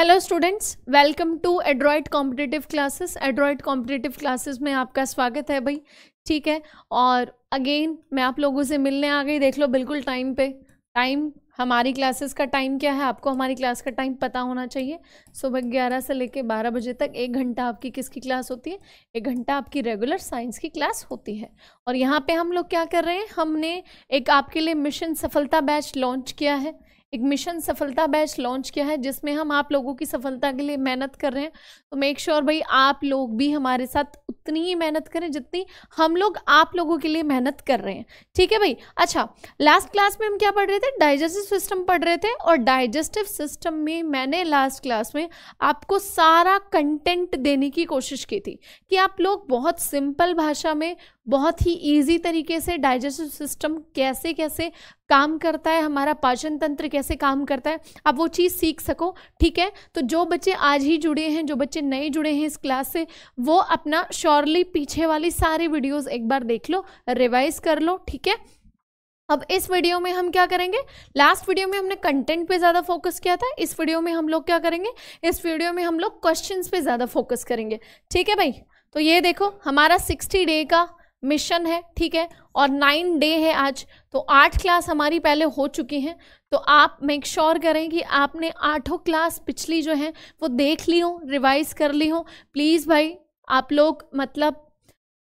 Hello students welcome to Adroid competitive classes Adroid competitive classes में आपका स्वागत है भाई ठीक है और अगेन मैं आप लोगों से मिलने आ गई देख लो बिल्कुल टाइम पे टाइम हमारी क्लासेस का टाइम क्या है आपको हमारी क्लास का टाइम पता होना चाहिए सुबह ग्यारह से लेकर बारह बजे तक एक घंटा आपकी किसकी क्लास होती है एक घंटा आपकी रेगुलर साइंस की क्लास होती है और यहाँ पे हम लोग क्या कर रहे हैं हमने एक आपके लिए मिशन सफलता बैच लॉन्च किया है एक मिशन सफलता बैच लॉन्च किया है जिसमें हम आप लोगों की सफलता के लिए मेहनत कर रहे हैं तो मेक श्योर sure भाई आप लोग भी हमारे साथ उतनी ही मेहनत करें जितनी हम लोग आप लोगों के लिए मेहनत कर रहे हैं ठीक है भाई अच्छा लास्ट क्लास में हम क्या पढ़ रहे थे डाइजेस्टिव सिस्टम पढ़ रहे थे और डाइजेस्टिव सिस्टम में मैंने लास्ट क्लास में आपको सारा कंटेंट देने की कोशिश की थी कि आप लोग बहुत सिंपल भाषा में बहुत ही ईजी तरीके से डाइजेस्टिव सिस्टम कैसे कैसे काम करता है हमारा पाचन तंत्र कैसे काम करता है आप वो चीज़ सीख सको ठीक है तो जो बच्चे आज ही जुड़े हैं जो बच्चे नए जुड़े हैं इस क्लास से वो अपना श्योरली पीछे वाली सारी वीडियोस एक बार देख लो रिवाइज कर लो ठीक है अब इस वीडियो में हम क्या करेंगे लास्ट वीडियो में हमने कंटेंट पे ज़्यादा फोकस किया था इस वीडियो में हम लोग क्या करेंगे इस वीडियो में हम लोग क्वेश्चन पे ज़्यादा फोकस करेंगे ठीक है भाई तो ये देखो हमारा सिक्सटी डे का मिशन है ठीक है और नाइन डे है आज तो आठ क्लास हमारी पहले हो चुकी हैं तो आप मेक श्योर sure करें कि आपने आठों क्लास पिछली जो है वो देख ली हो रिवाइज कर ली हो प्लीज़ भाई आप लोग मतलब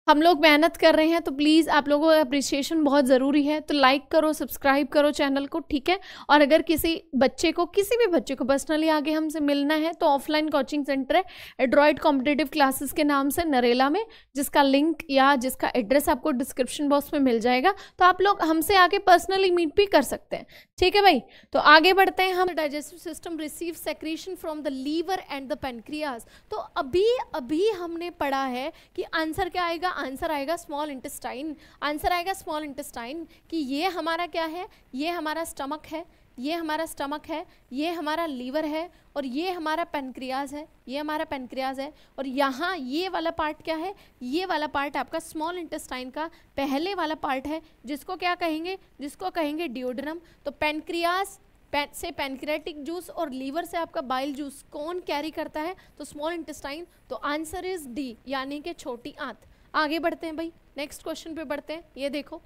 हम लोग मेहनत कर रहे हैं तो प्लीज़ आप लोगों का अप्रिसिएशन बहुत ज़रूरी है तो लाइक करो सब्सक्राइब करो चैनल को ठीक है और अगर किसी बच्चे को किसी भी बच्चे को पर्सनली आगे हमसे मिलना है तो ऑफलाइन कोचिंग सेंटर है एड्रॉयड कॉम्पिटेटिव क्लासेस के नाम से नरेला में जिसका लिंक या जिसका एड्रेस आपको डिस्क्रिप्शन बॉक्स में मिल जाएगा तो आप लोग हमसे आके पर्सनली मीट भी कर सकते हैं ठीक है भाई तो आगे बढ़ते हैं हम digestive system receive secretion from the liver and the pancreas तो अभी अभी हमने पढ़ा है कि आंसर क्या आएगा आंसर आएगा स्मॉल इंटेस्टाइन आंसर आएगा स्मॉल इंटेस्टाइन कि ये हमारा क्या है ये हमारा स्टमक है ये हमारा स्टमक है ये हमारा लीवर है और ये हमारा पेनक्रियाज है ये हमारा पेनक्रियाज है और यहाँ ये वाला पार्ट क्या है ये वाला पार्ट आपका स्मॉल इंटेस्टाइन का पहले वाला पार्ट है जिसको क्या कहेंगे जिसको कहेंगे डिओड्रम तो पेनक्रियाज पैन से पेनक्रेटिक जूस और लीवर से आपका बाइल जूस कौन कैरी करता है तो स्मॉल इंटेस्टाइन तो आंसर इज़ डी यानी कि छोटी आंत आगे बढ़ते हैं भाई नेक्स्ट क्वेश्चन पे बढ़ते हैं ये देखो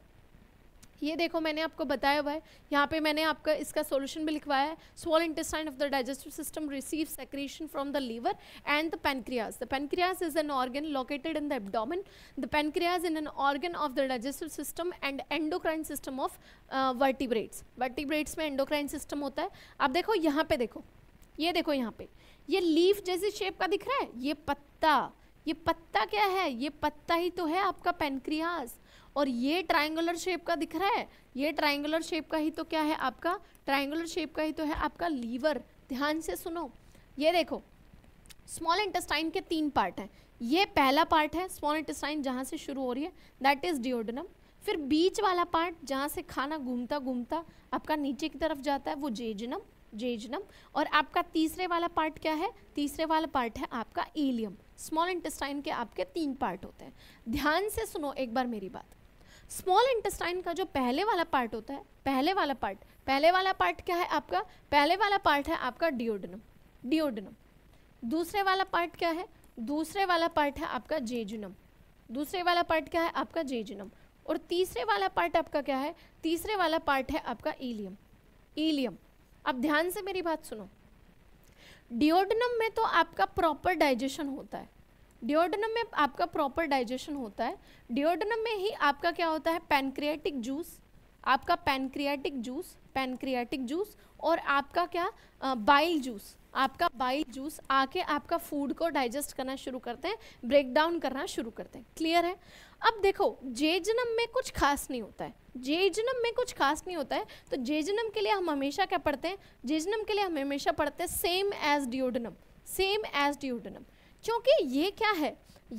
ये देखो मैंने आपको बताया हुआ है यहाँ पे मैंने आपका इसका सॉल्यूशन भी लिखवाया है small intestine of the digestive system receive secretion from the liver and the pancreas the pancreas is an organ located in the abdomen the pancreas in an organ of the digestive system and endocrine system of vertebrates vertebrates में endocrine system होता है आप देखो यहाँ पे देखो ये देखो यहाँ पे ये लीफ जैसी शेप का दिख रहा है ये पत्ता ये पत्ता क्या है ये पत्ता ही तो है आपका पेनक्रियास और ये ट्राइंगुलर शेप का दिख रहा है ये ट्राइंगुलर शेप का ही तो क्या है आपका ट्राइंगुलर शेप का ही तो है आपका लीवर ध्यान से सुनो ये देखो स्मॉल इंटेस्टाइन के तीन पार्ट हैं ये पहला पार्ट है स्मॉल इंटेस्टाइन जहाँ से शुरू हो रही है दैट इज़ डिओडनम फिर बीच वाला पार्ट जहाँ से खाना घूमता घूमता आपका नीचे की तरफ जाता है वो जेजनम जेजनम और आपका तीसरे वाला पार्ट क्या है तीसरे वाला पार्ट है आपका एलियम स्मॉल इंटेस्टाइन के आपके तीन पार्ट होते हैं ध्यान से सुनो एक बार मेरी बात स्मॉल इंटेस्टाइन का जो पहले वाला पार्ट होता है पहले वाला पार्ट पहले वाला पार्ट क्या है आपका पहले वाला पार्ट है आपका डिओडनम डिओडनम दूसरे वाला पार्ट क्या है दूसरे वाला पार्ट है आपका जेजुनम दूसरे वाला पार्ट क्या है आपका जेजुनम और तीसरे वाला पार्ट आपका क्या है तीसरे वाला पार्ट है आपका ईलियम ईलियम अब ध्यान से मेरी बात सुनो डिओडनम में तो आपका प्रॉपर डाइजेशन होता है डिओडनम में आपका प्रॉपर डाइजेशन होता है डिओडनम में ही आपका क्या होता है पैनक्रियाटिक जूस आपका पैनक्रियाटिक जूस पैनक्रियाटिक जूस और आपका क्या बाइल जूस आपका बाइल जूस आके आपका फूड को डाइजेस्ट करना शुरू करते हैं ब्रेक डाउन करना शुरू करते हैं क्लियर है अब देखो जेजनम में कुछ खास नहीं होता है जेजनम में कुछ खास नहीं होता है तो जेजनम के लिए हम हमेशा क्या पढ़ते हैं जेजनम के लिए हम हमेशा पढ़ते हैं same as duodenum same as duodenum क्योंकि ये क्या है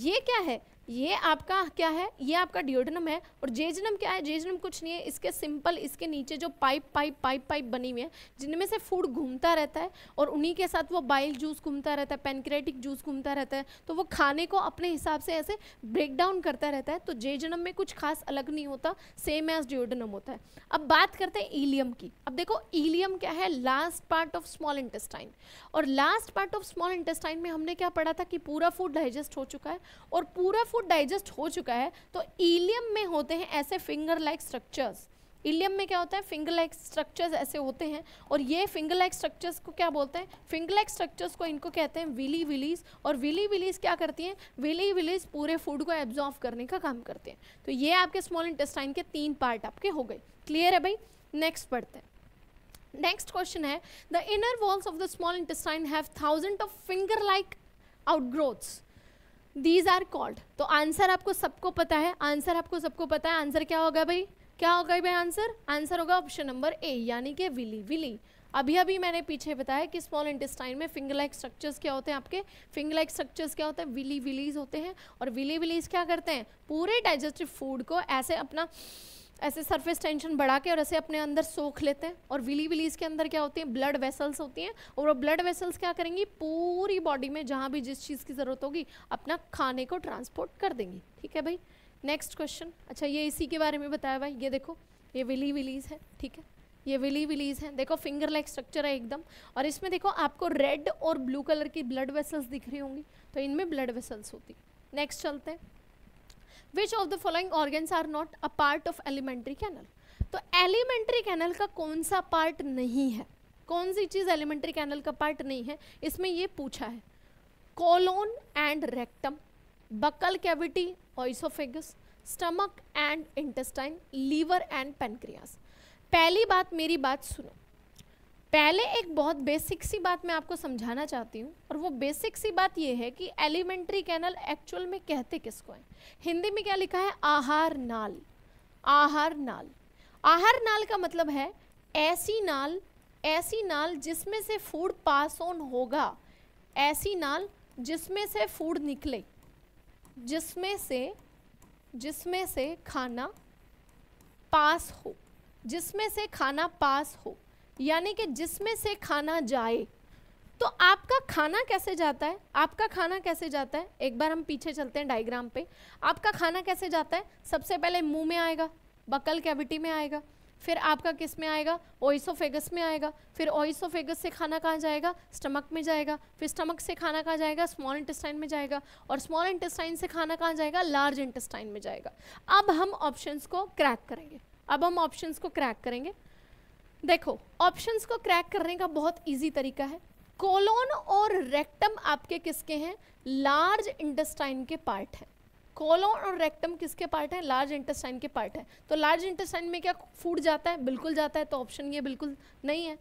ये क्या है ये आपका क्या है ये आपका डिओडनम है और जेजनम क्या है जेजनम कुछ नहीं है इसके सिंपल इसके नीचे जो पाइप पाइप पाइप पाइप बनी हुई है जिनमें से फूड घूमता रहता है और उन्हीं के साथ वो बाइल जूस घूमता रहता है पेनक्रेटिक जूस घूमता रहता है तो वो खाने को अपने हिसाब से ऐसे ब्रेक डाउन करता रहता है तो जेजनम में कुछ खास अलग नहीं होता सेम एज डिओडनम होता है अब बात करते हैं ईलियम की अब देखो ईलियम क्या है last part of small intestine और last part of small intestine में हमने क्या पढ़ा था कि पूरा फूड डाइजेस्ट हो चुका है और पूरा फूड फूड डाइजेस्ट हो चुका है तो ईलियम में होते हैं ऐसे फिंगर लाइक स्ट्रक्चर्स इलियम में क्या होता है फिंगर लाइक स्ट्रक्चर्स ऐसे होते हैं और ये फिंगर लाइक स्ट्रक्चर्स को क्या बोलते हैं फिंगर लाइक स्ट्रक्चर्स को इनको कहते हैं विली विलीज और विली विलीज क्या करती हैं विली विलीज पूरे फूड को एब्जॉर्व करने का काम करते हैं तो ये आपके स्मॉल इंटेस्टाइन के तीन पार्ट आपके हो गए क्लियर है भाई नेक्स्ट पढ़ते हैं नेक्स्ट क्वेश्चन है the inner walls of the small intestine have thousand of finger like outgrowths these are called तो आंसर आपको सबको पता है आंसर आपको सबको पता है आंसर क्या होगा भाई क्या होगा भाई आंसर आंसर होगा ऑप्शन नंबर ए यानी कि विली विली अभी अभी मैंने पीछे बताया कि स्मॉल इंटेस्टाइन में फिंगर लाइक स्ट्रक्चर्स क्या होते हैं आपके फिंगर लाइक स्ट्रक्चर्स क्या होते हैं विली विलीज होते हैं और विली विलीज क्या करते हैं पूरे डाइजेस्टिव फूड को ऐसे अपना ऐसे सरफेस टेंशन बढ़ा के और ऐसे अपने अंदर सोख लेते हैं और विली विलीज के अंदर क्या होती हैं ब्लड वेसल्स होती हैं और वो ब्लड वेसल्स क्या करेंगी पूरी बॉडी में जहाँ भी जिस चीज़ की ज़रूरत होगी अपना खाने को ट्रांसपोर्ट कर देंगी ठीक है भाई नेक्स्ट क्वेश्चन अच्छा ये इसी के बारे में बताया भाई ये देखो ये विली विलीज है ठीक है ये विली विलीज है देखो फिंगर लाइक स्ट्रक्चर है एकदम और इसमें देखो आपको रेड और ब्लू कलर की ब्लड वेसल्स दिख रही होंगी तो इनमें ब्लड वेसल्स होती नेक्स्ट चलते हैं which of the following organs are not a part of alimentary canal तो एलिमेंट्री कैनल का कौन सा पार्ट नहीं है कौन सी चीज़ एलिमेंट्री कैनल का पार्ट नहीं है इसमें ये पूछा है colon and rectum buccal cavity oesophagus stomach and intestine liver and pancreas पहली बात मेरी बात सुनो पहले एक बहुत बेसिक सी बात मैं आपको समझाना चाहती हूँ और वो बेसिक सी बात ये है कि एलिमेंट्री कैनल एक्चुअल में कहते किसको हैं हिंदी में क्या लिखा है आहार नाल आहार नाल आहार नाल का मतलब है ऐसी नाल ऐसी नाल जिसमें से फूड पास ऑन होगा ऐसी नाल जिसमें से फूड निकले जिसमें से जिसमें से खाना पास हो जिसमें से खाना पास हो यानी कि जिसमें से खाना जाए तो आपका खाना कैसे जाता है आपका खाना कैसे जाता है एक बार हम पीछे चलते हैं डायग्राम पे आपका खाना कैसे जाता है सबसे पहले मुंह में आएगा बकल कैविटी में आएगा फिर आपका किस में आएगा ओइसोफेगस में आएगा फिर ओइसोफेगस से खाना कहाँ जाएगा स्टमक में जाएगा फिर स्टमक से खाना कहाँ जाएगा स्मॉल इंटेस्टाइन में जाएगा और स्मॉल इंटेस्टाइन से खाना कहाँ जाएगा लार्ज इंटेस्टाइन में जाएगा अब हम ऑप्शंस को क्रैक करेंगे अब हम ऑप्शंस को क्रैक करेंगे देखो ऑप्शंस को क्रैक करने का बहुत इजी तरीका है कोलोन और रेक्टम आपके किसके हैं लार्ज इंटेस्टाइन के पार्ट है कोलोन और रेक्टम किसके पार्ट है लार्ज इंटेस्टाइन के पार्ट है तो लार्ज इंटेस्टाइन में क्या फूड जाता है बिल्कुल जाता है तो ऑप्शन ये बिल्कुल नहीं है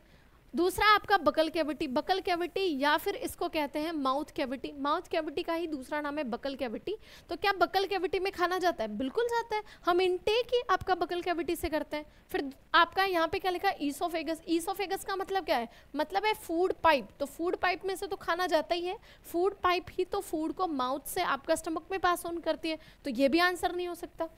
दूसरा आपका बकल कैविटी बकल कैविटी या फिर इसको कहते हैं माउथ कैविटी माउथ कैविटी का ही दूसरा नाम है बकल कैविटी तो क्या बकल कैविटी में खाना जाता है बिल्कुल जाता है हम इनटेक ही आपका बकल कैविटी से करते हैं फिर आपका यहाँ पे क्या लिखा है ईसोफेगस ईसोफेगस का मतलब क्या है मतलब है फूड पाइप तो फूड पाइप में से तो खाना जाता ही है फूड पाइप ही तो फूड को माउथ से आपका स्टमक में पास ऑन करती है तो ये भी आंसर नहीं हो सकता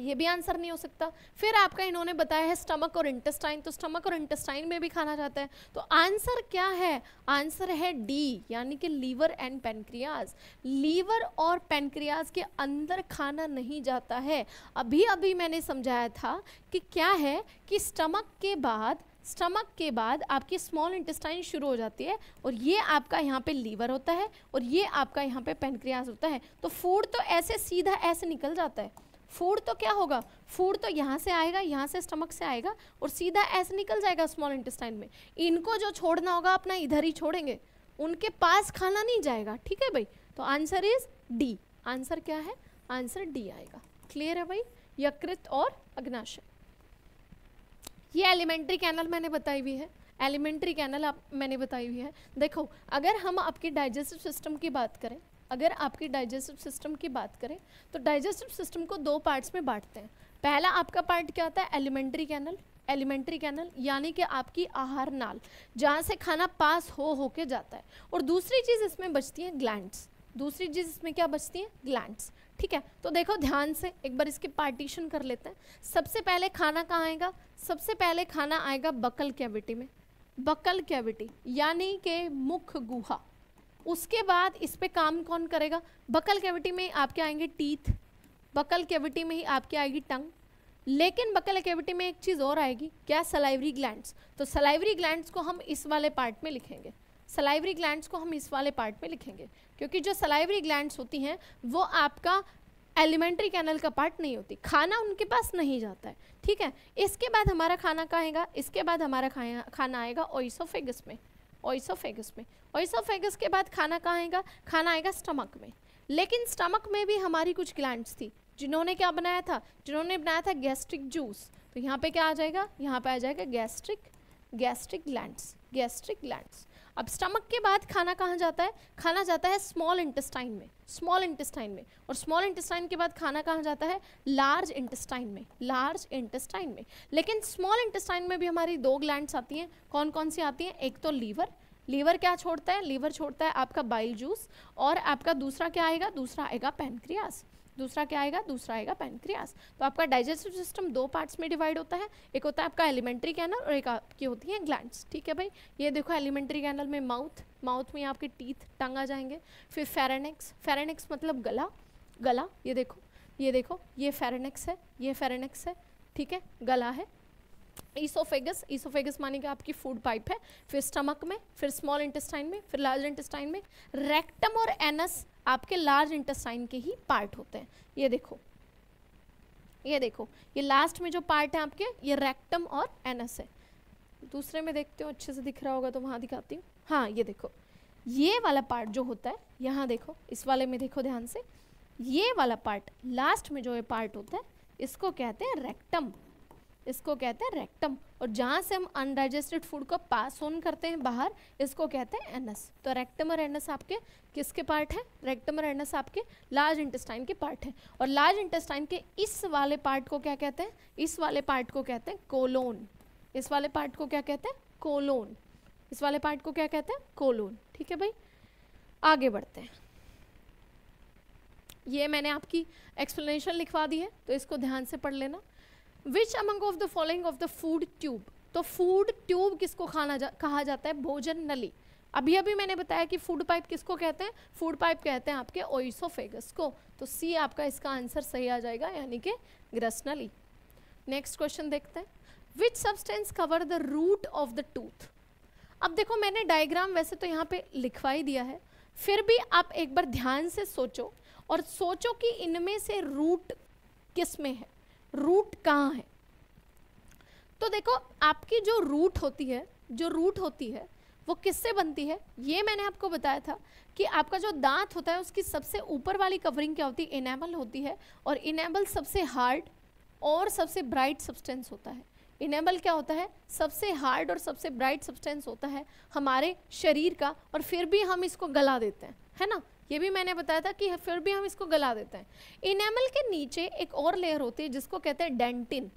ये भी आंसर नहीं हो सकता फिर आपका इन्होंने बताया है स्टमक और इंटेस्टाइन तो स्टमक और इंटेस्टाइन में भी खाना जाता है तो आंसर क्या है आंसर है डी यानी कि लीवर एंड पेनक्रियाज लीवर और पेनक्रियाज के अंदर खाना नहीं जाता है अभी अभी मैंने समझाया था कि क्या है कि स्टमक के बाद स्टमक के बाद आपकी स्मॉल इंटेस्टाइन शुरू हो जाती है और ये आपका यहाँ पे लीवर होता है और ये आपका यहाँ पे पेनक्रियाज होता है तो फूड तो ऐसे सीधा ऐसे निकल जाता है फूड तो क्या होगा फूड तो यहाँ से आएगा यहाँ से स्टमक से आएगा और सीधा ऐसे निकल जाएगा स्मॉल इंटेस्टाइन में इनको जो छोड़ना होगा अपना इधर ही छोड़ेंगे उनके पास खाना नहीं जाएगा ठीक है भाई तो आंसर इज डी आंसर क्या है आंसर डी आएगा क्लियर है भाई यकृत और अग्नाशय ये एलिमेंट्री कैनल मैंने बताई हुई है एलिमेंट्री कैनल आप मैंने बताई हुई है देखो अगर हम आपके डाइजेस्टिव सिस्टम की बात करें अगर आपकी डाइजेस्टिव सिस्टम की बात करें तो डाइजेस्टिव सिस्टम को दो पार्ट्स में बांटते हैं पहला आपका पार्ट क्या होता है एलिमेंट्री कैनल एलिमेंट्री कैनल यानी कि आपकी आहार नाल जहाँ से खाना पास हो हो के जाता है और दूसरी चीज़ इसमें बचती है ग्लैंड्स दूसरी चीज़ इसमें क्या बचती है ग्लैंड्स ठीक है तो देखो ध्यान से एक बार इसकी पार्टीशन कर लेते हैं सबसे पहले खाना कहाँ आएगा सबसे पहले खाना आएगा बकल कैविटी में बकल कैविटी यानी कि मुख गुहा उसके बाद इस पर काम कौन करेगा बकल कैविटी में आपके आएंगे टीथ बकल कैविटी में ही आपके आएगी टंग लेकिन बकल कैविटी में एक चीज़ और आएगी क्या सलाइवरी ग्लैंड्स तो सलाइवरी ग्लैंड्स को हम इस वाले पार्ट में लिखेंगे सलाइवरी ग्लैंड्स को हम इस वाले पार्ट में लिखेंगे क्योंकि जो सलाइवरी ग्लैंड्स होती हैं वो आपका एलिमेंट्री कैनल का पार्ट नहीं होती खाना उनके पास नहीं जाता है ठीक है इसके बाद हमारा खाना कहेगा इसके बाद हमारा खाना आएगा ओइसोफेगस में ओइसोफेगस में ओइसोफेगस के बाद खाना कहाँ आएगा खाना आएगा स्टमक में लेकिन स्टमक में भी हमारी कुछ ग्लैंड्स थी जिन्होंने क्या बनाया था जिन्होंने बनाया था गैस्ट्रिक जूस तो यहाँ पे क्या आ जाएगा यहाँ पे आ जाएगा gastric gastric glands gastric glands अब स्टमक के बाद खाना कहाँ जाता है खाना जाता है स्मॉल इंटेस्टाइन में स्मॉल इंटेस्टाइन में और स्मॉल इंटेस्टाइन के बाद खाना कहाँ जाता है लार्ज इंटेस्टाइन में लार्ज इंटेस्टाइन में लेकिन स्मॉल इंटेस्टाइन में भी हमारी दो ग्लैंड आती हैं कौन कौन सी आती हैं एक तो लीवर लीवर क्या छोड़ता है लीवर छोड़ता है आपका बाइल जूस और आपका दूसरा क्या आएगा दूसरा आएगा पेनक्रियास दूसरा क्या आएगा दूसरा आएगा पैनक्रियास तो आपका डाइजेस्टिव सिस्टम दो पार्ट्स में डिवाइड होता है एक होता है आपका एलिमेंट्री कैनल और एक आपकी होती है ग्लैंड्स ठीक है भाई ये देखो एलिमेंट्री कैनल में माउथ माउथ में आपके टीथ टंग आ जाएंगे फिर फेरेनेक्स फेरेनेक्स मतलब गला गला ये देखो ये देखो ये फेरेनेक्स है ये फेरेनेक्स है ठीक है गला है ईसोफेगस ईसोफेगस माने कि आपकी फूड पाइप है फिर स्टमक में फिर स्मॉल इंटेस्टाइन में फिर लार्ज इंटेस्टाइन में रेक्टम और एनस आपके लार्ज इंटेस्टाइन के ही पार्ट होते हैं ये देखो ये देखो ये लास्ट में जो पार्ट है आपके ये रेक्टम और एनस है दूसरे में देखते हो अच्छे से दिख रहा होगा तो वहाँ दिखाती हूँ हाँ ये देखो ये वाला पार्ट जो होता है यहाँ देखो इस वाले में देखो ध्यान से ये वाला पार्ट लास्ट में जो ये पार्ट होता है इसको कहते हैं रेक्टम इसको कहते हैं रेक्टम और जहाँ से हम अनडाइजेस्टेड फूड को पास ऑन करते हैं बाहर इसको कहते हैं एनस तो रेक्टम और एनस आपके किसके पार्ट है रेक्टम और एनस आपके लार्ज इंटेस्टाइन के पार्ट हैं और लार्ज इंटेस्टाइन के इस वाले पार्ट को क्या कहते हैं इस वाले पार्ट को कहते हैं कोलोन इस वाले पार्ट को क्या कहते हैं कोलोन इस वाले पार्ट को क्या कहते हैं कोलोन ठीक है भाई आगे बढ़ते हैं ये मैंने आपकी एक्सप्लेनेशन लिखवा दी है तो इसको ध्यान से पढ़ लेना which among of the following of the food tube तो फूड ट्यूब किसको खाना जा कहा जाता है भोजन नली अभी अभी मैंने बताया कि फूड पाइप किसको कहते हैं फूड पाइप कहते हैं आपके ओइसोफेगस को तो सी आपका इसका आंसर सही आ जाएगा यानी कि ग्रस नली नेक्स्ट क्वेश्चन देखते हैं which substance cover the root of the tooth अब देखो मैंने डायग्राम वैसे तो यहाँ पे लिखवा ही दिया है फिर भी आप एक बार ध्यान से सोचो और सोचो कि इनमें से रूट किस में है रूट कहाँ है तो देखो आपकी जो रूट होती है जो रूट होती है वो किससे बनती है ये मैंने आपको बताया था कि आपका जो दांत होता है उसकी सबसे ऊपर वाली कवरिंग क्या होती है इनेबल होती है और इनेबल सबसे हार्ड और सबसे ब्राइट सब्सटेंस होता है इनेबल क्या होता है सबसे हार्ड और सबसे ब्राइट सब्सटेंस होता है हमारे शरीर का और फिर भी हम इसको गला देते हैं है ना ये भी मैंने बताया था कि फिर भी हम इसको गला देते हैं इनेमल के नीचे एक और लेयर होती है जिसको कहते हैं डेंटिन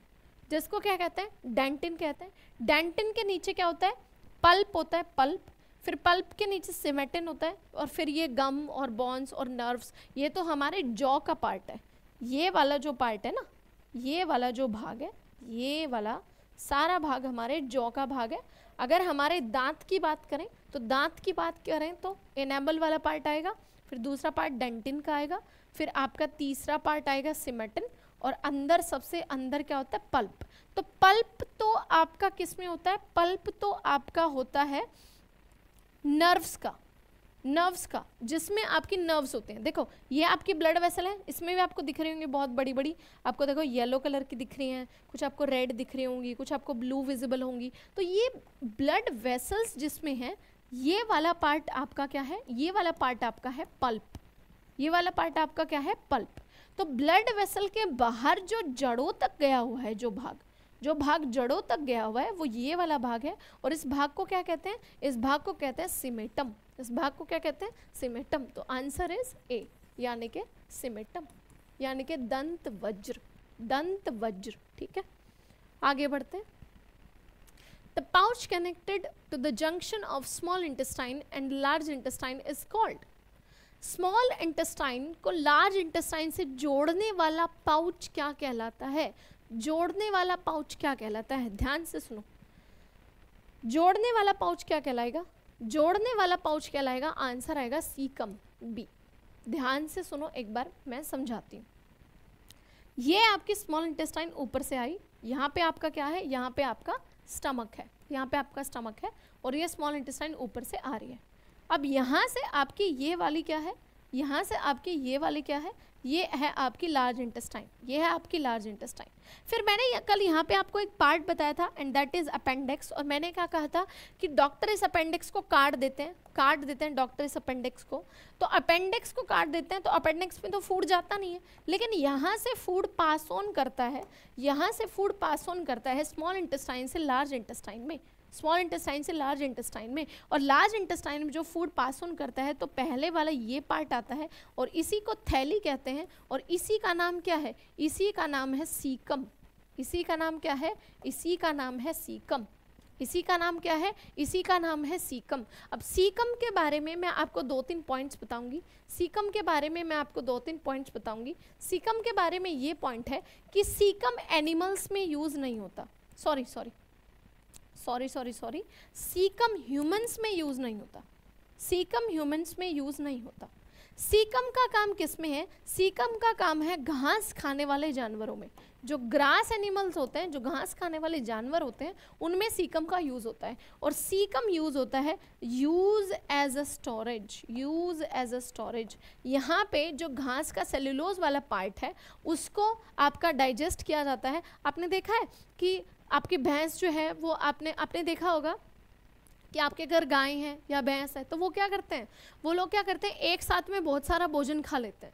जिसको क्या कहते हैं डेंटिन कहते हैं डेंटिन के नीचे क्या होता है पल्प होता है पल्प फिर पल्प के नीचे सिमेटिन होता है और फिर ये गम और बॉन्स और नर्व्स ये तो हमारे जॉ का पार्ट है ये वाला जो पार्ट है ना ये वाला जो भाग है ये वाला सारा भाग हमारे जॉ का भाग है अगर हमारे दांत की बात करें तो दांत की बात करें तो इनेबल वाला पार्ट आएगा फिर दूसरा पार्ट डेंटिन का आएगा फिर आपका तीसरा पार्ट आएगा सिमेटिन और अंदर सबसे अंदर क्या होता है पल्प तो पल्प तो आपका किस में होता है पल्प तो आपका होता है नर्व्स का नर्व्स का जिसमें आपकी नर्व्स होते हैं देखो ये आपकी ब्लड वेसल है इसमें भी आपको दिख रही होंगी बहुत बड़ी बड़ी आपको देखो येलो कलर की दिख रही हैं कुछ आपको रेड दिख रही होंगी कुछ आपको ब्लू विजिबल होंगी तो ये ब्लड वेसल्स जिसमें हैं ये वाला पार्ट आपका क्या है ये वाला पार्ट आपका है पल्प ये वाला पार्ट आपका क्या है पल्प तो ब्लड वेसल के बाहर जो जड़ों तक गया हुआ है जो भाग जो भाग जड़ों तक गया हुआ है वो ये वाला भाग है और इस भाग को क्या कहते हैं इस भाग को कहते हैं सिमेटम इस भाग को क्या कहते हैं सिमेटम तो आंसर इज ए यानी कि सिमेटम यानी कि दंत वज्र दंत वज्र ठीक है आगे बढ़ते हैं The pouch connected to the junction of small intestine and large intestine is called. Small intestine को लार्ज इंटेस्टाइन से जोड़ने वाला पाउच क्या कहलाता है जोड़ने वाला पाउच क्या कहलाता है ध्यान से सुनो जोड़ने वाला पाउच क्या कहलाएगा जोड़ने वाला पाउच कहलाएगा आंसर आएगा सी कम बी ध्यान से सुनो एक बार मैं समझाती हूँ ये आपकी स्मॉल इंटेस्टाइन ऊपर से आई यहाँ पे आपका क्या है यहाँ पे आपका स्टमक है यहाँ पे आपका स्टमक है और ये स्मॉल इंटेस्टाइन ऊपर से आ रही है अब यहाँ से आपकी ये वाली क्या है यहाँ से आपके ये वाले क्या है ये है आपकी लार्ज इंटेस्टाइन ये है आपकी लार्ज इंटेस्टाइन फिर मैंने कल यहाँ पे आपको एक पार्ट बताया था एंड दैट इज़ अपेंडिक्स और मैंने क्या कहा था कि डॉक्टर इस अपेंडिक्स को काट देते हैं काट देते हैं डॉक्टर इस अपेंडिक्स को तो अपेंडिक्स को काट देते हैं तो अपेंडिक्स में तो फूड जाता नहीं है लेकिन यहाँ से फूड पास ऑन करता है यहाँ से फूड पास ऑन करता है स्मॉल इंटेस्टाइन से लार्ज इंटेस्टाइन में स्मॉल इंटेस्टाइन से लार्ज इंटेस्टाइन में और लार्ज इंटेस्टाइन में जो फूड पास ऑन करता है तो पहले वाला ये पार्ट आता है और इसी को थैली कहते हैं और इसी का नाम क्या है इसी का नाम है सीकम इसी का नाम क्या है इसी का नाम है सीकम इसी का नाम क्या है इसी का नाम है सीकम अब सीकम के बारे में मैं आपको दो तीन पॉइंट्स बताऊंगी सीकम के बारे में मैं आपको दो तीन पॉइंट्स बताऊंगी सीकम के बारे में ये पॉइंट है कि सीकम एनिमल्स में यूज़ नहीं होता sorry sorry sorry sorry sorry caecum humans में यूज़ नहीं होता सीकम ह्यूमंस में यूज़ नहीं होता सीकम का काम किस में है सीकम का काम है घास खाने वाले जानवरों में जो ग्रास एनिमल्स होते हैं जो घास खाने वाले जानवर होते हैं उनमें सीकम का यूज़ होता है और सीकम यूज़ होता है use as a storage use as a storage यहाँ पे जो घास का सेलुलोज वाला पार्ट है उसको आपका डाइजेस्ट किया जाता है आपने देखा है कि आपकी भैंस जो है वो आपने आपने देखा होगा कि आपके घर गाय है या भैंस है तो वो क्या करते हैं वो लोग क्या करते हैं एक साथ में बहुत सारा भोजन खा लेते हैं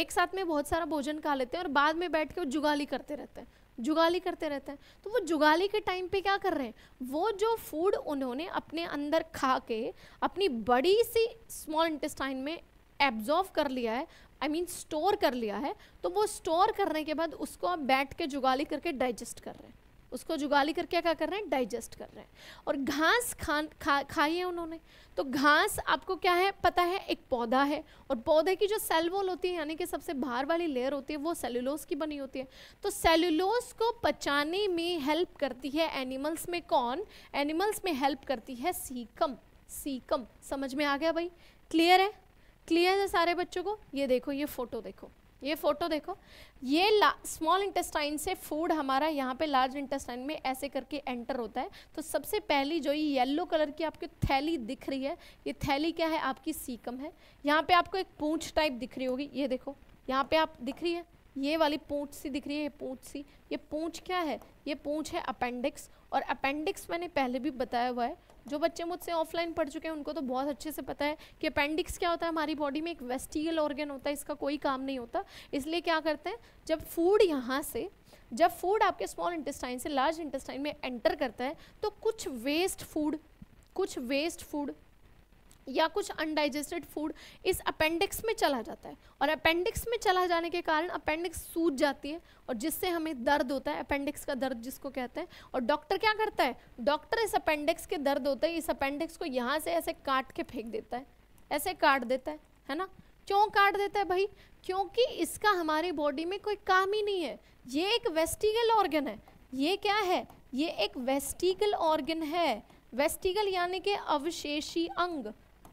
एक साथ में बहुत सारा भोजन खा लेते हैं और बाद में बैठ के वो जुगाली करते रहते हैं जुगाली करते रहते हैं तो वो जुगाली के टाइम पे क्या कर रहे हैं वो जो फूड उन्होंने अपने अंदर खा के अपनी बड़ी सी स्मॉल इंटेस्टाइन में एब्जॉर्व कर लिया है आई मीन स्टोर कर लिया है तो वो स्टोर करने के बाद उसको आप बैठ के जुगाली करके डाइजेस्ट कर रहे हैं उसको जुगाली करके क्या कर रहे हैं डाइजेस्ट कर रहे हैं और घास खान खा खाई है उन्होंने तो घास आपको क्या है पता है एक पौधा है और पौधे की जो सेलवोल होती है यानी कि सबसे बाहर वाली लेयर होती है वो सेलुलोज की बनी होती है तो सेलुलोज को पचाने में हेल्प करती है एनिमल्स में कौन एनिमल्स में हेल्प करती है सीकम सीकम समझ में आ गया भाई क्लियर है क्लियर है सारे बच्चों को ये देखो ये फ़ोटो देखो ये फोटो देखो ये स्मॉल इंटेस्टाइन से फूड हमारा यहाँ पे लार्ज इंटेस्टाइन में ऐसे करके एंटर होता है तो सबसे पहली जो ये येलो कलर की आपकी थैली दिख रही है ये थैली क्या है आपकी सीकम है यहाँ पे आपको एक पूंछ टाइप दिख रही होगी ये देखो यहाँ पे आप दिख रही है ये वाली पूंछ सी दिख रही है ये पूंछ सी ये पूंछ क्या है ये पूंछ है अपेंडिक्स और अपेंडिक्स मैंने पहले भी बताया हुआ है जो बच्चे मुझसे ऑफलाइन पढ़ चुके हैं उनको तो बहुत अच्छे से पता है कि अपेंडिक्स क्या होता है हमारी बॉडी में एक वेस्टियल ऑर्गन होता है इसका कोई काम नहीं होता इसलिए क्या करते हैं जब फूड यहाँ से जब फूड आपके स्मॉल इंटेस्टाइन से लार्ज इंटेस्टाइन में एंटर करता है तो कुछ वेस्ट फूड कुछ वेस्ट फूड या कुछ अनडाइजेस्टेड फूड इस अपेंडिक्स में चला जाता है और अपेंडिक्स में चला जाने के कारण अपेंडिक्स सूज जाती है और जिससे हमें दर्द होता है अपेंडिक्स का दर्द जिसको कहते हैं और डॉक्टर क्या करता है डॉक्टर इस अपेंडिक्स के दर्द होते हैं इस अपेंडिक्स को यहाँ से ऐसे काट के फेंक देता है ऐसे काट देता है है ना क्यों काट देता है भाई क्योंकि इसका हमारी बॉडी में कोई काम ही नहीं है ये एक वेस्टिगल ऑर्गन है ये क्या है ये एक वेस्टिगल ऑर्गन है वेस्टिगल यानी कि अवशेषी अंग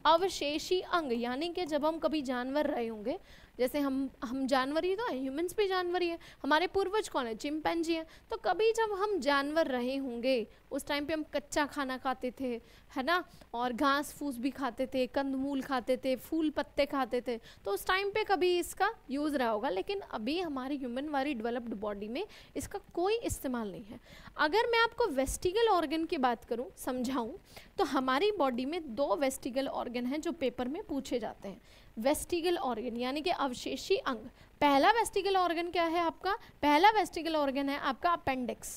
अवशेषी अंग यानी कि जब हम कभी जानवर रहे होंगे जैसे हम हम जानवर ही तो हैं ह्यूमंस भी जानवर ही है हमारे पूर्वज कौन है जी हैं तो कभी जब हम जानवर रहे होंगे उस टाइम पे हम कच्चा खाना खाते थे है ना और घास फूस भी खाते थे कंदमूल खाते थे फूल पत्ते खाते थे तो उस टाइम पे कभी इसका यूज़ रहा होगा लेकिन अभी हमारी ह्यूमन वाली डेवलप्ड बॉडी में इसका कोई इस्तेमाल नहीं है अगर मैं आपको वेस्टिगल ऑर्गन की बात करूँ समझाऊँ तो हमारी बॉडी में दो वेस्टिगल ऑर्गन हैं जो पेपर में पूछे जाते हैं वेस्टिगल ऑर्गन यानी कि अवशेषी अंग पहला वेस्टिगल ऑर्गन क्या है आपका पहला वेस्टिगल ऑर्गन है आपका अपेंडिक्स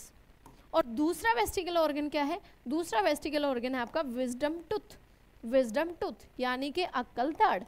और दूसरा वेस्टिगल ऑर्गन क्या है दूसरा वेस्टिगल ऑर्गन है आपका विजडम टूथ विजडम टूथ यानी कि अक्कल दाढ़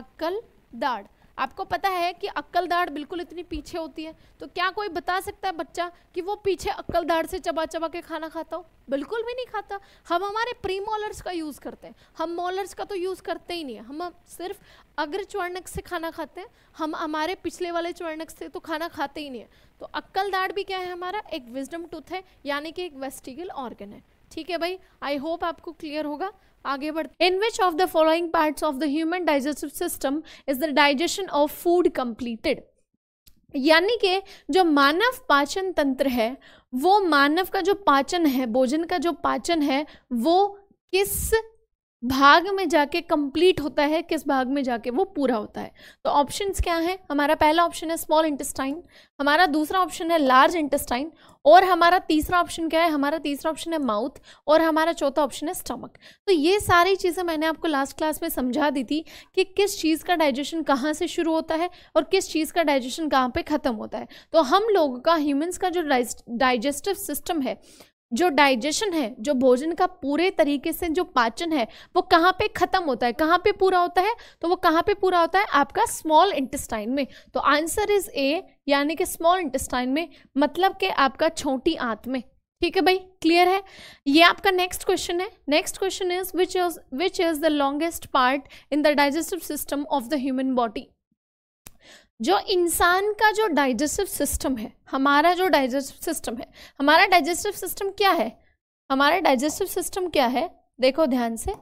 अक्कल दाढ़ आपको पता है कि अक्कल दाढ़ बिल्कुल इतनी पीछे होती है तो क्या कोई बता सकता है बच्चा कि वो पीछे अक्कल दाढ़ से चबा चबा के खाना खाता हो बिल्कुल भी नहीं खाता हम हमारे प्री मॉलर्स का यूज़ करते हैं हम मॉलर्स का तो यूज़ करते ही नहीं है हम सिर्फ अग्र चवर्णक से खाना खाते हैं हम हमारे पिछले वाले चवर्णक से तो खाना खाते ही नहीं है तो अक्कल दाढ़ भी क्या है हमारा एक विजडम टूथ है यानी कि एक वेस्टिगल ऑर्गन है ठीक है भाई आई होप आपको क्लियर होगा आगे बढ़ते in which of the following parts of the human digestive system is the digestion of food completed यानी कि जो मानव पाचन तंत्र है वो मानव का जो पाचन है भोजन का जो पाचन है वो किस भाग में जाके कंप्लीट होता है किस भाग में जाके वो पूरा होता है तो ऑप्शंस क्या हैं हमारा पहला ऑप्शन है स्मॉल इंटेस्टाइन हमारा दूसरा ऑप्शन है लार्ज इंटेस्टाइन और हमारा तीसरा ऑप्शन क्या है हमारा तीसरा ऑप्शन है माउथ और हमारा चौथा ऑप्शन है स्टमक तो ये सारी चीज़ें मैंने आपको लास्ट क्लास में समझा दी थी कि किस चीज़ का डाइजेशन कहाँ से शुरू होता है और किस चीज़ का डाइजेशन कहाँ पे ख़त्म होता है तो हम लोगों का ह्यूमंस का जो डाइजेस्टिव सिस्टम है जो डाइजेशन है जो भोजन का पूरे तरीके से जो पाचन है वो कहाँ पे खत्म होता है कहाँ पे पूरा होता है तो वो कहाँ पे पूरा होता है आपका स्मॉल इंटेस्टाइन में तो आंसर इज ए यानी कि स्मॉल इंटेस्टाइन में मतलब के आपका छोटी आंत में ठीक है भाई क्लियर है ये आपका नेक्स्ट क्वेश्चन है next question is which is which is the longest part in the digestive system of the human body जो इंसान का जो डाइजेस्टिव सिस्टम है हमारा जो डाइजेस्टिव सिस्टम है हमारा डाइजेस्टिव सिस्टम क्या है हमारा डाइजेस्टिव सिस्टम क्या है देखो ध्यान से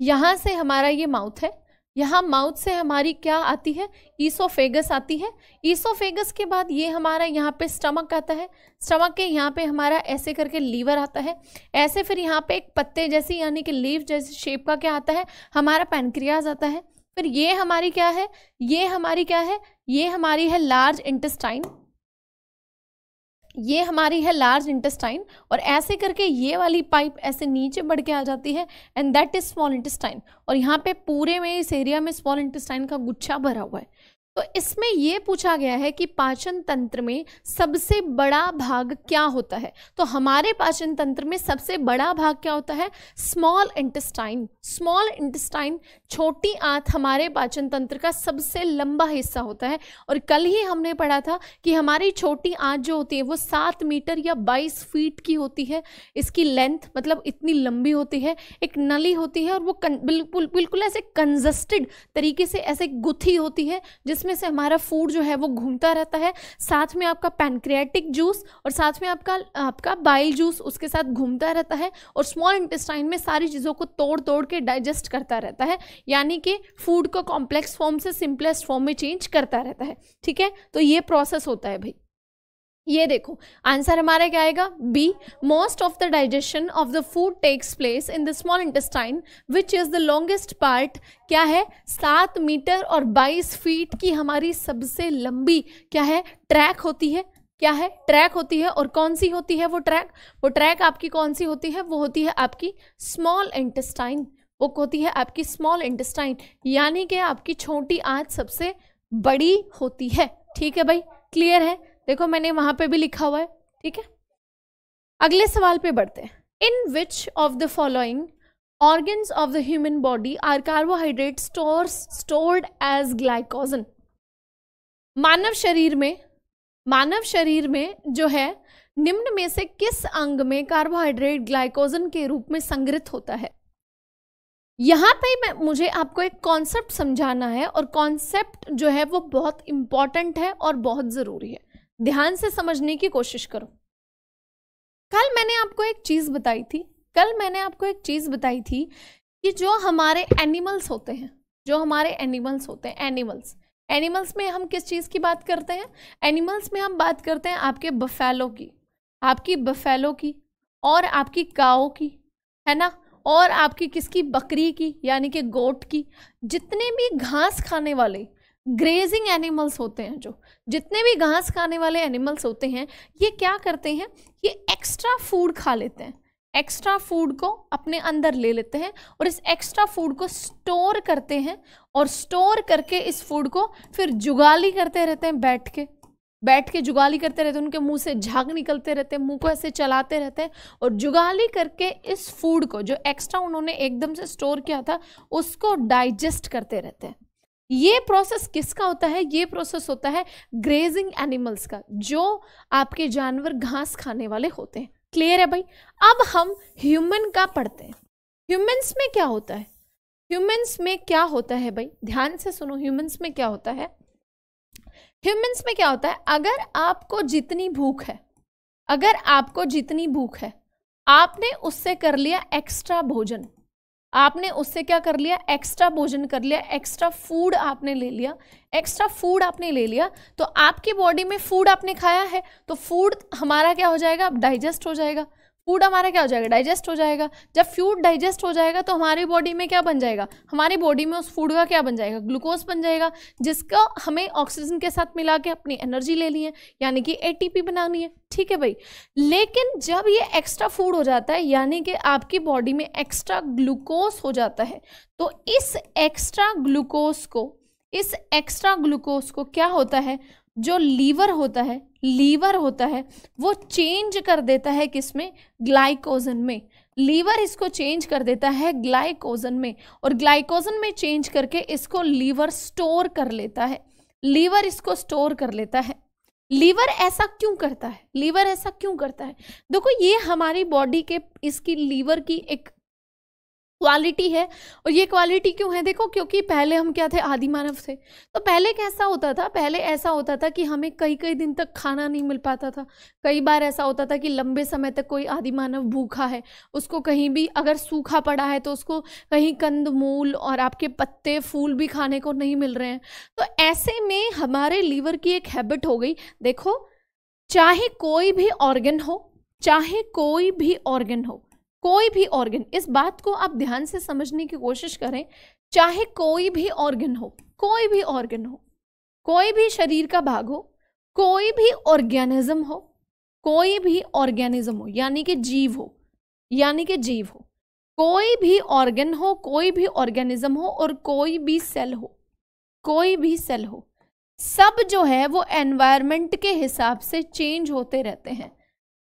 यहाँ से हमारा ये माउथ है यहाँ माउथ से हमारी क्या आती है ईसोफेगस आती है ईसोफेगस के बाद ये हमारा यहाँ पे स्टमक आता है स्टमक के यहाँ पे हमारा ऐसे करके लीवर आता है ऐसे फिर यहाँ पे एक पत्ते जैसी यानी कि लीव जैसी शेप का क्या आता है हमारा पैनक्रियाज आता है फिर ये हमारी क्या है ये हमारी क्या है ये हमारी है लार्ज इंटेस्टाइन ये हमारी है लार्ज इंटेस्टाइन और ऐसे करके ये वाली पाइप ऐसे नीचे बढ़ के आ जाती है and that is small intestine और यहाँ पे पूरे में इस एरिया में स्मॉल इंटेस्टाइन का गुच्छा भरा हुआ है तो इसमें यह पूछा गया है कि पाचन तंत्र में सबसे बड़ा भाग क्या होता है तो हमारे पाचन तंत्र में सबसे बड़ा भाग क्या होता है स्मॉल इंटेस्टाइन स्मॉल इंटेस्टाइन छोटी आंत हमारे पाचन तंत्र का सबसे लंबा हिस्सा होता है और कल ही हमने पढ़ा था कि हमारी छोटी आंत जो होती है वो सात मीटर या बाईस फीट की होती है इसकी लेंथ मतलब इतनी लंबी होती है एक नली होती है और वो बिल्कुल बिल्कुल ऐसे कंजस्टेड तरीके से ऐसे गुथी होती है जिस जिसमें से हमारा फूड जो है वो घूमता रहता है साथ में आपका पैनक्रियाटिक जूस और साथ में आपका आपका बाइल जूस उसके साथ घूमता रहता है और स्मॉल इंटेस्टाइन में सारी चीज़ों को तोड़ तोड़ के डाइजेस्ट करता रहता है यानी कि फूड को कॉम्प्लेक्स फॉर्म से सिंपलेस्ट फॉर्म में चेंज करता रहता है ठीक है तो ये प्रोसेस होता है भाई ये देखो आंसर हमारा क्या आएगा B most of the digestion of the food takes place in the small intestine which is the longest part क्या है सात मीटर और बाईस फीट की हमारी सबसे लंबी क्या है ट्रैक होती है क्या है ट्रैक होती है और कौन सी होती है वो ट्रैक वो ट्रैक आपकी कौन सी होती है वो होती है आपकी स्मॉल इंटेस्टाइन वो होती है आपकी स्मॉल इंटेस्टाइन यानी कि आपकी छोटी आँच सबसे बड़ी होती है ठीक है भाई क्लियर है देखो मैंने वहां पे भी लिखा हुआ है ठीक है अगले सवाल पे बढ़ते हैं in which of the following organ of the human body are carbohydrate store stored as glycogen मानव शरीर में मानव शरीर में जो है निम्न में से किस अंग में कार्बोहाइड्रेट ग्लाइकोजन के रूप में संग्रहित होता है यहां पे मैं मुझे आपको एक कॉन्सेप्ट समझाना है और कॉन्सेप्ट जो है वो बहुत इंपॉर्टेंट है और बहुत ज़रूरी है ध्यान से समझने की कोशिश करो कल मैंने आपको एक चीज़ बताई थी कल मैंने आपको एक चीज़ बताई थी कि जो हमारे एनिमल्स होते हैं जो हमारे एनिमल्स होते हैं एनिमल्स एनिमल्स में हम किस चीज़ की बात करते हैं एनिमल्स में हम बात करते हैं आपके बफेलो की आपकी बफेलो की और आपकी काओ की है ना और आपकी किसकी बकरी की यानी कि गोट की जितने भी घास खाने वाले ग्रेजिंग एनिमल्स होते हैं जो जितने भी घास खाने वाले एनिमल्स होते हैं ये क्या करते हैं ये एक्स्ट्रा फूड खा लेते हैं एक्स्ट्रा फूड को अपने अंदर ले लेते हैं और इस एक्स्ट्रा फूड को स्टोर करते हैं और स्टोर करके इस फूड को फिर जुगाली करते रहते हैं बैठ के बैठ के जुगाली करते रहते हैं उनके मुंह से झाग निकलते रहते हैं मुंह को ऐसे चलाते रहते हैं और जुगाली करके इस फूड को जो एक्स्ट्रा उन्होंने एकदम से स्टोर किया था उसको डाइजेस्ट करते रहते हैं ये प्रोसेस किसका होता है ये प्रोसेस होता है ग्रेजिंग एनिमल्स का जो आपके जानवर घास खाने वाले होते हैं क्लियर है भाई अब हम ह्यूमन का पढ़ते हैं ह्यूमन्स में क्या होता है ह्यूमन्स में क्या होता है भाई ध्यान से सुनो ह्यूमन्स में क्या होता है ह्यूमन्स में क्या होता है अगर आपको जितनी भूख है अगर आपको जितनी भूख है आपने उससे कर लिया एक्स्ट्रा भोजन आपने उससे क्या कर लिया एक्स्ट्रा भोजन कर लिया एक्स्ट्रा फूड आपने ले लिया एक्स्ट्रा फूड आपने ले लिया तो आपकी बॉडी में फूड आपने खाया है तो फूड हमारा क्या हो जाएगा डाइजेस्ट हो जाएगा फूड हमारा क्या हो जाएगा डाइजेस्ट हो जाएगा जब फूड डाइजेस्ट हो जाएगा तो हमारी बॉडी में क्या बन जाएगा हमारी बॉडी में उस फूड का क्या बन जाएगा ग्लूकोज बन जाएगा जिसका हमें ऑक्सीजन के साथ मिला के अपनी एनर्जी लेनी है यानी कि एटीपी बनानी है ठीक है भाई लेकिन जब ये एक्स्ट्रा फूड हो जाता है यानी कि आपकी बॉडी में एक्स्ट्रा ग्लूकोज हो जाता है तो इस एक्स्ट्रा ग्लूकोज को इस एक्स्ट्रा ग्लूकोज को क्या होता है जो लीवर होता है लीवर होता है वो चेंज कर देता है किसमें ग्लाइकोजन में लीवर इसको चेंज कर देता है ग्लाइकोजन में और ग्लाइकोजन में चेंज करके इसको लीवर स्टोर कर लेता है लीवर इसको स्टोर कर लेता है लीवर ऐसा क्यों करता है लीवर ऐसा क्यों करता है देखो ये हमारी बॉडी के इसकी लीवर की एक क्वालिटी है और ये क्वालिटी क्यों है देखो क्योंकि पहले हम क्या थे आदि मानव थे तो पहले कैसा होता था पहले ऐसा होता था कि हमें कई कई दिन तक खाना नहीं मिल पाता था कई बार ऐसा होता था कि लंबे समय तक कोई आदि मानव भूखा है उसको कहीं भी अगर सूखा पड़ा है तो उसको कहीं कंद मूल और आपके पत्ते फूल भी खाने को नहीं मिल रहे हैं तो ऐसे में हमारे लीवर की एक हैबिट हो गई देखो चाहे कोई भी ऑर्गन हो चाहे कोई भी ऑर्गन हो कोई भी ऑर्गन इस बात को आप ध्यान से समझने की कोशिश करें चाहे कोई भी ऑर्गन हो कोई भी ऑर्गन हो कोई भी शरीर का भाग हो कोई भी ऑर्गेनिज्म हो कोई भी ऑर्गेनिज्म हो यानी कि जीव हो यानी कि जीव हो कोई भी ऑर्गन हो कोई भी ऑर्गेनिज्म हो और कोई भी सेल हो कोई भी सेल हो सब जो है वो एनवायरमेंट के हिसाब से चेंज होते रहते हैं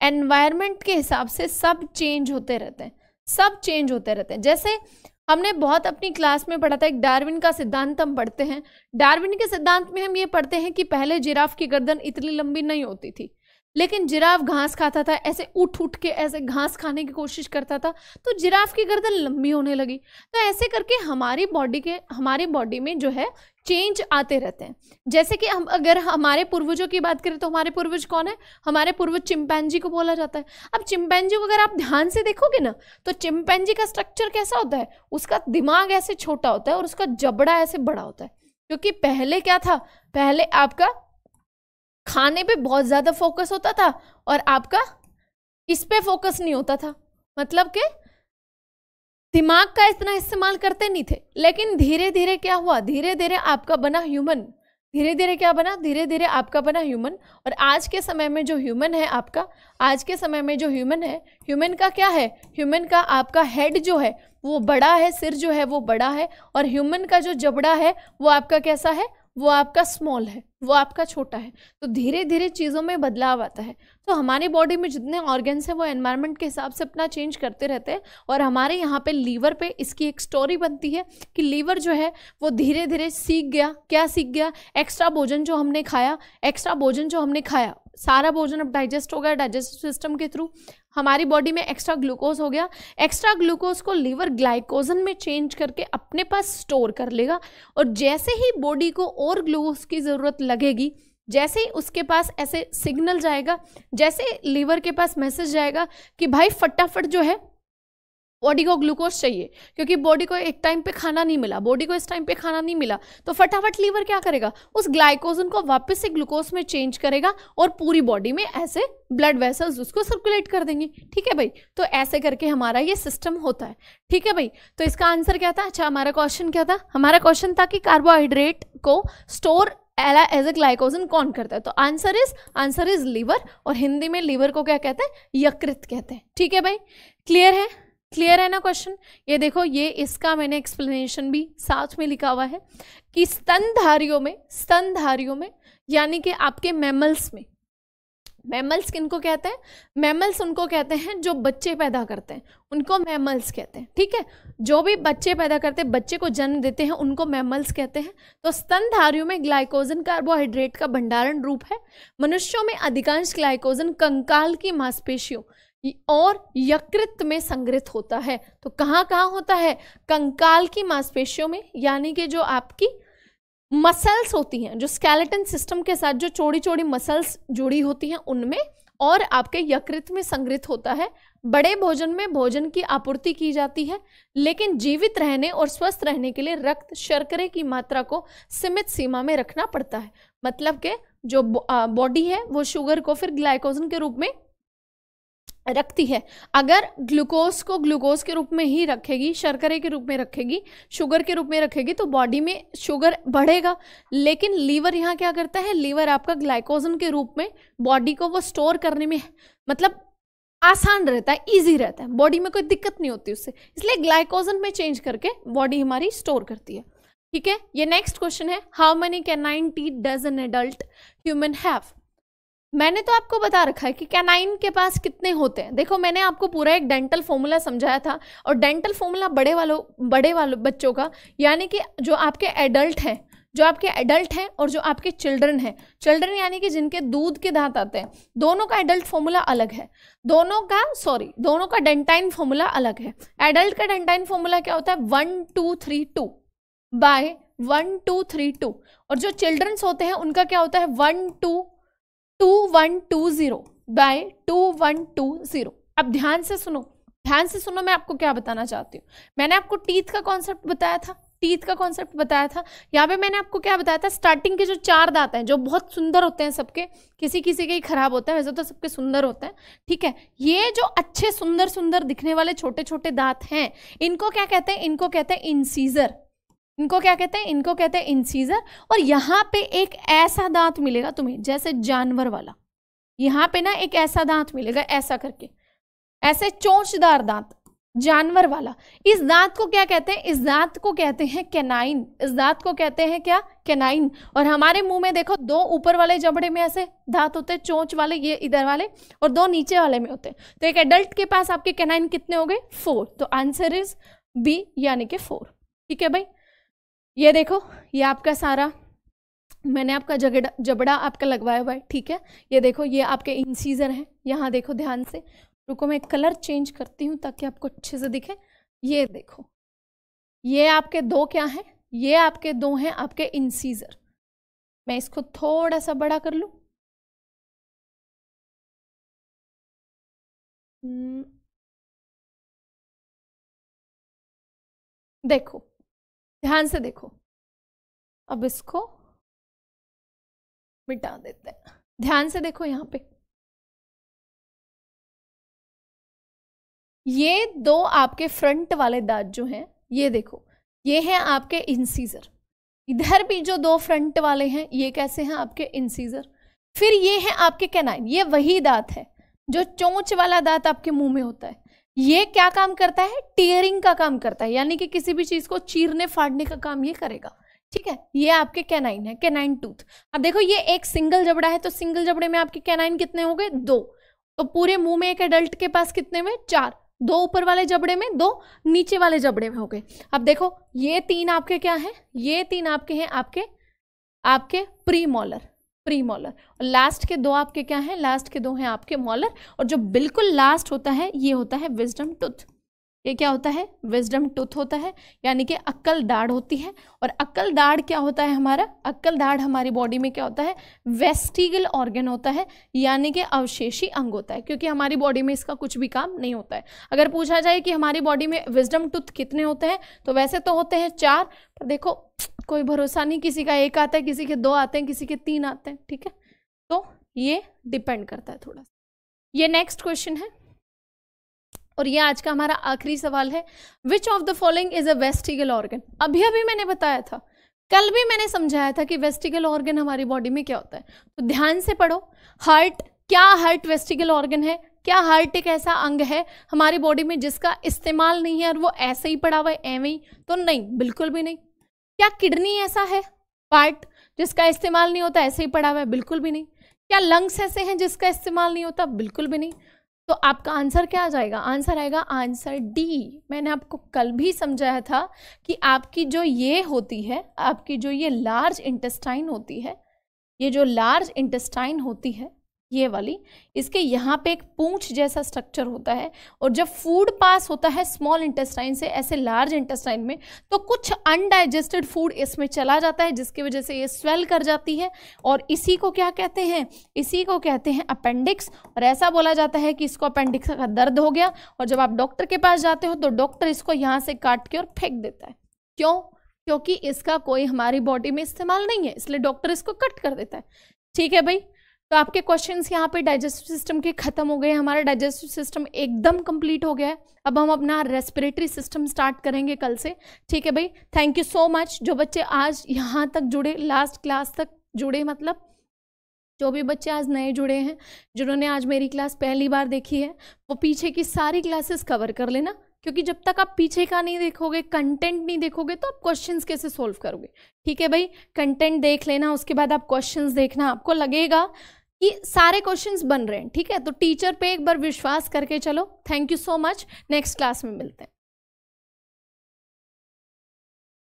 एनवायरनमेंट के हिसाब से सब चेंज होते रहते हैं सब चेंज होते रहते हैं जैसे हमने बहुत अपनी क्लास में पढ़ा था एक डार्विन का सिद्धांत हम पढ़ते हैं डार्विन के सिद्धांत में हम ये पढ़ते हैं कि पहले जिराफ की गर्दन इतनी लंबी नहीं होती थी लेकिन जिराफ घास खाता था ऐसे उठ उठ के ऐसे घास खाने की कोशिश करता था तो जिराफ की गर्दन लंबी होने लगी तो ऐसे करके हमारी बॉडी के हमारी बॉडी में जो है चेंज आते रहते हैं जैसे कि हम अगर हमारे पूर्वजों की बात करें तो हमारे पूर्वज कौन है हमारे पूर्वज चिंपैंजी को बोला जाता है अब चिंपैंजी को अगर आप ध्यान से देखोगे ना तो चिंपैंजी का स्ट्रक्चर कैसा होता है उसका दिमाग ऐसे छोटा होता है और उसका जबड़ा ऐसे बड़ा होता है क्योंकि पहले क्या था पहले आपका खाने पे बहुत ज़्यादा फोकस होता था और आपका इस पे फोकस नहीं होता था मतलब कि दिमाग का इतना इस्तेमाल करते नहीं थे लेकिन धीरे धीरे क्या हुआ धीरे धीरे आपका बना ह्यूमन धीरे धीरे क्या बना धीरे धीरे आपका बना ह्यूमन और आज के समय में जो ह्यूमन है आपका आज के समय में जो ह्यूमन है ह्यूमन का क्या है ह्यूमन का आपका हेड जो है वो बड़ा है सिर जो है वो बड़ा है और ह्यूमन का जो जबड़ा है वो आपका कैसा है वो आपका स्मॉल है वो आपका छोटा है तो धीरे धीरे चीज़ों में बदलाव आता है तो हमारी बॉडी में जितने ऑर्गेन्स हैं वो एनवायरनमेंट के हिसाब से अपना चेंज करते रहते हैं और हमारे यहाँ पे लीवर पे इसकी एक स्टोरी बनती है कि लीवर जो है वो धीरे धीरे सीख गया क्या सीख गया एक्स्ट्रा भोजन जो हमने खाया एक्स्ट्रा भोजन जो हमने खाया सारा भोजन अब डाइजेस्ट हो गया डाइजेस्टिव सिस्टम के थ्रू हमारी बॉडी में एक्स्ट्रा ग्लूकोज हो गया एक्स्ट्रा ग्लूकोज को लीवर ग्लाइकोजन में चेंज करके अपने पास स्टोर कर लेगा और जैसे ही बॉडी को और ग्लूकोज की ज़रूरत लगेगी जैसे ही उसके पास ऐसे सिग्नल जाएगा जैसे लीवर के पास मैसेज जाएगा कि भाई फटाफट जो है बॉडी को ग्लूकोज चाहिए क्योंकि बॉडी को एक टाइम पे खाना नहीं मिला बॉडी को इस टाइम पे खाना नहीं मिला तो फटाफट लीवर क्या करेगा उस ग्लाइकोजन को वापस से ग्लूकोज में चेंज करेगा और पूरी बॉडी में ऐसे ब्लड वेसल्स उसको सर्कुलेट कर देंगे ठीक है भाई तो ऐसे करके हमारा ये सिस्टम होता है ठीक है भाई तो इसका आंसर क्या था अच्छा हमारा क्वेश्चन क्या था हमारा क्वेश्चन था कि कार्बोहाइड्रेट को स्टोर एज ए ग्लाइकोजन कौन करता है तो answer is answer is liver और हिंदी में लीवर को क्या कहते हैं यकृत कहते हैं ठीक है भाई क्लियर है क्लियर है ना क्वेश्चन ये देखो ये इसका मैंने एक्सप्लेनेशन भी साथ में लिखा हुआ है कि स्तनधारियों में स्तनधारियों में यानी कि आपके मैमल्स में मैमल्स किनको कहते हैं मैमल्स उनको कहते हैं जो बच्चे पैदा करते हैं उनको मैमल्स कहते हैं ठीक है जो भी बच्चे पैदा करते हैं बच्चे को जन्म देते हैं उनको मैमल्स कहते हैं तो स्तनधारियों में ग्लाइकोजन कार्बोहाइड्रेट का भंडारण रूप है मनुष्यों में अधिकांश ग्लाइकोजन कंकाल की मांसपेशियों और यकृत में संग्रहित होता है तो कहाँ कहाँ होता है कंकाल की मांसपेशियों में यानी कि जो आपकी मसल्स होती हैं जो स्केलेटन सिस्टम के साथ जो चौड़ी चौड़ी मसल्स जुड़ी होती हैं उनमें और आपके यकृत में संग्रहित होता है बड़े भोजन में भोजन की आपूर्ति की जाती है लेकिन जीवित रहने और स्वस्थ रहने के लिए रक्त शर्करे की मात्रा को सीमित सीमा में रखना पड़ता है मतलब के जो बॉडी है वो शुगर को फिर ग्लाइकोजन के रूप में रखती है अगर ग्लूकोज को ग्लूकोज के रूप में ही रखेगी शर्करे के रूप में रखेगी शुगर के रूप में रखेगी तो बॉडी में शुगर बढ़ेगा लेकिन लीवर यहाँ क्या करता है लीवर आपका ग्लाइकोजन के रूप में बॉडी को वो स्टोर करने में मतलब आसान रहता है इजी रहता है बॉडी में कोई दिक्कत नहीं होती उससे इसलिए ग्लाइकोजन में चेंज करके बॉडी हमारी स्टोर करती है ठीक है ये नेक्स्ट क्वेश्चन है how many canine teeth does an adult human have मैंने तो आपको बता रखा है कि कैनाइन के पास कितने होते हैं देखो मैंने आपको पूरा एक डेंटल फॉर्मूला समझाया था और डेंटल फॉर्मूला बड़े वालों बड़े वालों बच्चों का यानी कि जो आपके एडल्ट हैं जो आपके एडल्ट हैं और जो आपके चिल्ड्रन हैं चिल्ड्रन यानी कि जिनके दूध के दांत आते हैं दोनों का एडल्ट फॉर्मूला अलग है दोनों का सॉरी दोनों का डेंटाइन फॉर्मूला अलग है एडल्ट का डेंटाइन फॉर्मूला क्या होता है one two three two by one two three two और जो चिल्ड्रंस होते हैं उनका क्या होता है one two two one two zero by two one two zero अब ध्यान से सुनो ध्यान से सुनो मैं आपको क्या बताना चाहती हूँ मैंने आपको टीथ का कॉन्सेप्ट बताया था टीथ का कॉन्सेप्ट बताया था यहाँ पे मैंने आपको क्या बताया था स्टार्टिंग के जो चार दांत हैं जो बहुत सुंदर होते हैं सबके किसी किसी के ही खराब होते हैं वैसे तो सबके सुंदर होते हैं ठीक है ये जो अच्छे सुंदर सुंदर दिखने वाले छोटे छोटे दांत हैं इनको क्या कहते हैं इनको कहते हैं इनसीजर इनको क्या कहते हैं इनको कहते हैं इंसीजर और यहाँ पे एक ऐसा दांत मिलेगा तुम्हें जैसे जानवर वाला यहाँ पे ना एक ऐसा दांत मिलेगा ऐसा करके ऐसे चोंचदार दांत जानवर वाला इस दांत को क्या कहते हैं इस दांत को कहते हैं कैनाइन इस दांत को कहते हैं क्या कैनाइन और हमारे मुंह में देखो दो ऊपर वाले जबड़े में ऐसे दांत होते हैं चोंच वाले ये इधर वाले और दो नीचे वाले में होते हैं तो एक एडल्ट के पास आपके कैनाइन कितने हो गए फोर तो आंसर इज बी यानी कि फोर ठीक है भाई ये देखो ये आपका सारा मैंने आपका जगड़ा जबड़ा आपका लगवाया हुआ है ठीक है ये देखो ये आपके इंसीजर हैं यहाँ देखो ध्यान से रुको मैं कलर चेंज करती हूँ ताकि आपको अच्छे से दिखे ये देखो ये आपके दो क्या हैं ये आपके दो हैं आपके इंसीजर मैं इसको थोड़ा सा बड़ा कर लूँ हम्म। देखो ध्यान से देखो अब इसको मिटा देते हैं ध्यान से देखो यहां पे ये दो आपके फ्रंट वाले दांत जो हैं ये देखो ये हैं आपके इंसीजर इधर भी जो दो फ्रंट वाले हैं ये कैसे हैं आपके इंसीजर फिर ये हैं आपके कैनाइन ये वही दांत है जो चोंच वाला दांत आपके मुंह में होता है ये क्या काम करता है टीयरिंग का काम करता है यानी कि किसी भी चीज को चीरने फाड़ने का काम ये करेगा ठीक है ये आपके कैनाइन है कैनाइन टूथ अब देखो ये एक सिंगल जबड़ा है तो सिंगल जबड़े में आपके कैनाइन कितने हो गए दो तो पूरे मुंह में एक एडल्ट के पास कितने में चार दो ऊपर वाले जबड़े में दो नीचे वाले जबड़े में हो गए अब देखो ये तीन आपके क्या है ये तीन आपके हैं आपके आपके प्री मॉलर प्री मॉलर और लास्ट के दो आपके क्या हैं लास्ट के दो हैं आपके मॉलर और जो बिल्कुल लास्ट होता है ये होता है विजडम टूथ ये क्या होता है विजडम टूथ होता है यानी कि अक्कल दाढ़ होती है और अक्कल दाढ़ क्या होता है हमारा अक्कल दाढ़ हमारी बॉडी में क्या होता है वेस्टिगल ऑर्गन होता है यानी कि अवशेषी अंग होता है क्योंकि हमारी बॉडी में इसका कुछ भी काम नहीं होता है अगर पूछा जाए कि हमारी बॉडी में विजडम टूथ कितने होते हैं तो वैसे तो होते हैं चार पर देखो कोई भरोसा नहीं किसी का एक आता है किसी के दो आते हैं किसी के तीन आते हैं ठीक है तो ये डिपेंड करता है थोड़ा ये नेक्स्ट क्वेश्चन है और ये आज का हमारा आखिरी सवाल है which of the following is a vestigial organ अभी अभी मैंने बताया था कल भी मैंने समझाया था कि वेस्टिगल ऑर्गन हमारी बॉडी में क्या होता है तो ध्यान से पढ़ो हार्ट क्या हार्ट वेस्टिगल ऑर्गन है क्या हार्ट एक ऐसा अंग है हमारी बॉडी में जिसका इस्तेमाल नहीं है और वो ऐसे ही पड़ा हुआ है एवं ही तो नहीं बिल्कुल भी नहीं क्या किडनी ऐसा है पार्ट जिसका इस्तेमाल नहीं होता ऐसे ही पड़ा हुआ है बिल्कुल भी नहीं क्या लंग्स ऐसे हैं जिसका इस्तेमाल नहीं होता बिल्कुल भी नहीं तो आपका आंसर क्या आ जाएगा आंसर आएगा आंसर डी मैंने आपको कल भी समझाया था कि आपकी जो ये होती है आपकी जो ये लार्ज इंटेस्टाइन होती है ये जो लार्ज इंटेस्टाइन होती है ये वाली इसके यहाँ पे एक पूंछ जैसा स्ट्रक्चर होता है और जब फूड पास होता है स्मॉल इंटेस्टाइन से ऐसे लार्ज इंटेस्टाइन में तो कुछ अनडाइजेस्टेड फूड इसमें चला जाता है जिसकी वजह से ये स्वेल कर जाती है और इसी को क्या कहते हैं इसी को कहते हैं अपेंडिक्स और ऐसा बोला जाता है कि इसको अपेंडिक्स का दर्द हो गया और जब आप डॉक्टर के पास जाते हो तो डॉक्टर इसको यहाँ से काट के और फेंक देता है क्यों क्योंकि इसका कोई हमारी बॉडी में इस्तेमाल नहीं है इसलिए डॉक्टर इसको कट कर देता है ठीक है भाई तो आपके क्वेश्चन यहाँ पे डाइजेस्टिव सिस्टम के ख़त्म हो गए हमारा डाइजेस्टिव सिस्टम एकदम कंप्लीट हो गया है अब हम अपना रेस्पिरेटरी सिस्टम स्टार्ट करेंगे कल से ठीक है भाई थैंक यू सो मच जो बच्चे आज यहाँ तक जुड़े लास्ट क्लास तक जुड़े मतलब जो भी बच्चे आज नए जुड़े हैं जिन्होंने आज मेरी क्लास पहली बार देखी है वो पीछे की सारी क्लासेस कवर कर लेना क्योंकि जब तक आप पीछे का नहीं देखोगे कंटेंट नहीं देखोगे तो आप क्वेश्चंस कैसे सॉल्व करोगे ठीक है भाई कंटेंट देख लेना उसके बाद आप क्वेश्चंस देखना आपको लगेगा ये सारे क्वेश्चंस बन रहे हैं ठीक है तो टीचर पे एक बार विश्वास करके चलो thank you so much next class में मिलते हैं